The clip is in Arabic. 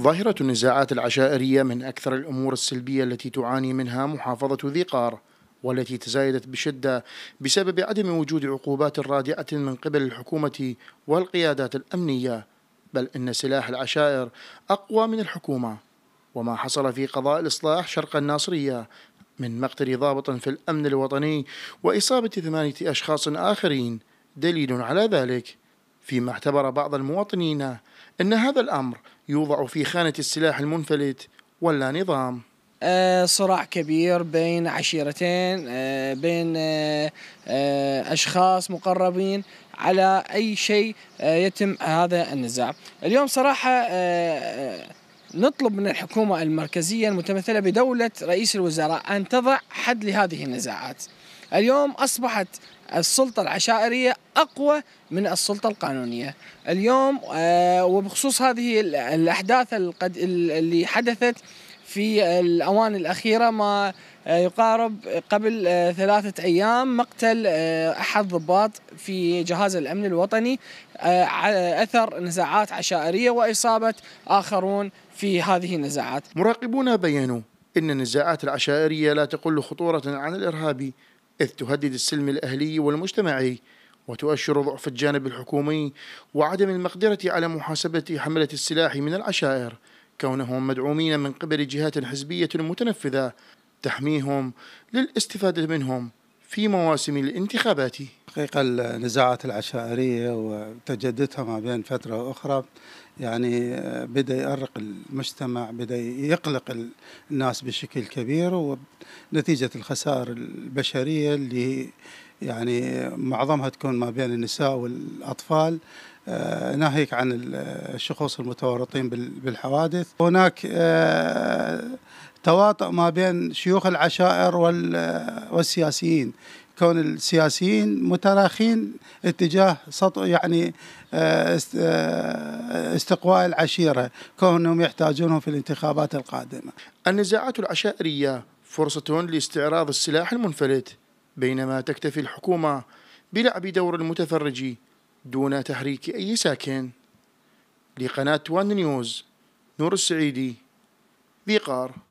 ظاهرة النزاعات العشائرية من أكثر الأمور السلبية التي تعاني منها محافظة ذي قار والتي تزايدت بشدة بسبب عدم وجود عقوبات رادعة من قبل الحكومة والقيادات الأمنية بل إن سلاح العشائر أقوى من الحكومة وما حصل في قضاء الإصلاح شرق الناصرية من مقتل ضابط في الأمن الوطني وإصابة ثمانية أشخاص آخرين دليل على ذلك فيما اعتبر بعض المواطنين أن هذا الأمر يوضع في خانة السلاح المنفلت ولا نظام أه صراع كبير بين عشيرتين أه بين أه, آه، أشخاص مقربين على أي شيء آه، يتم هذا النزاع اليوم صراحة آه، نطلب من الحكومة المركزية المتمثلة بدولة رئيس الوزراء أن تضع حد لهذه النزاعات اليوم أصبحت السلطة العشائرية أقوى من السلطة القانونية اليوم آه، وبخصوص هذه الأحداث اللي حدثت في الأوان الأخيرة ما آه، يقارب قبل آه، ثلاثة أيام مقتل أحد ضباط في جهاز الأمن الوطني أثر نزاعات عشائرية وإصابة آخرون في هذه النزاعات مراقبون بيانوا إن النزاعات العشائرية لا تقل خطورة عن الارهابي إذ تهدد السلم الأهلي والمجتمعي وتؤشر ضعف الجانب الحكومي وعدم المقدرة على محاسبة حملة السلاح من العشائر كونهم مدعومين من قبل جهات حزبية متنفذة تحميهم للاستفادة منهم في مواسم الانتخابات الحقيقة النزاعات العشائرية وتجددها ما بين فترة وأخرى يعني آه، بدأ يأرق المجتمع بدأ يقلق الناس بشكل كبير ونتيجة الخسائر البشرية اللي يعني معظمها تكون ما بين النساء والأطفال آه، ناهيك عن الشخوص المتورطين بالحوادث هناك آه، تواطؤ ما بين شيوخ العشائر والسياسيين كون السياسيين متراخين اتجاه سطو يعني آه، آه، استقواء العشيره كونهم يحتاجونهم في الانتخابات القادمه. النزاعات العشائريه فرصه لاستعراض السلاح المنفلت بينما تكتفي الحكومه بلعب دور المتفرج دون تحريك اي ساكن. لقناه وان نيوز نور السعيدي بيقار